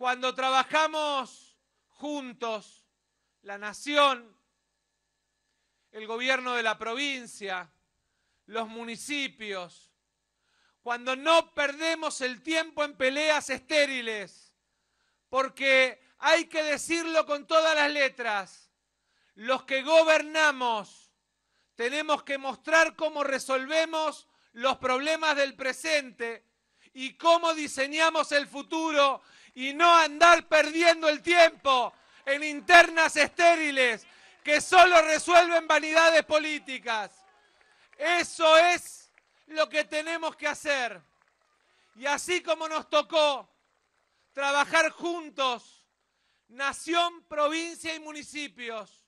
Cuando trabajamos juntos, la nación, el gobierno de la provincia, los municipios, cuando no perdemos el tiempo en peleas estériles, porque hay que decirlo con todas las letras, los que gobernamos tenemos que mostrar cómo resolvemos los problemas del presente y cómo diseñamos el futuro y no andar perdiendo el tiempo en internas estériles que solo resuelven vanidades políticas. Eso es lo que tenemos que hacer. Y así como nos tocó trabajar juntos, nación, provincia y municipios,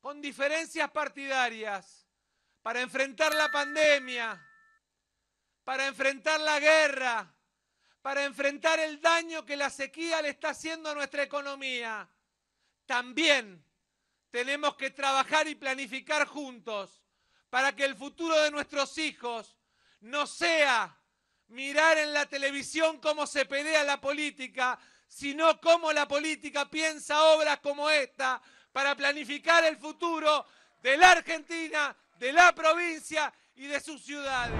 con diferencias partidarias, para enfrentar la pandemia, para enfrentar la guerra, para enfrentar el daño que la sequía le está haciendo a nuestra economía. También tenemos que trabajar y planificar juntos para que el futuro de nuestros hijos no sea mirar en la televisión cómo se pelea la política, sino cómo la política piensa obras como esta para planificar el futuro de la Argentina, de la provincia y de sus ciudades.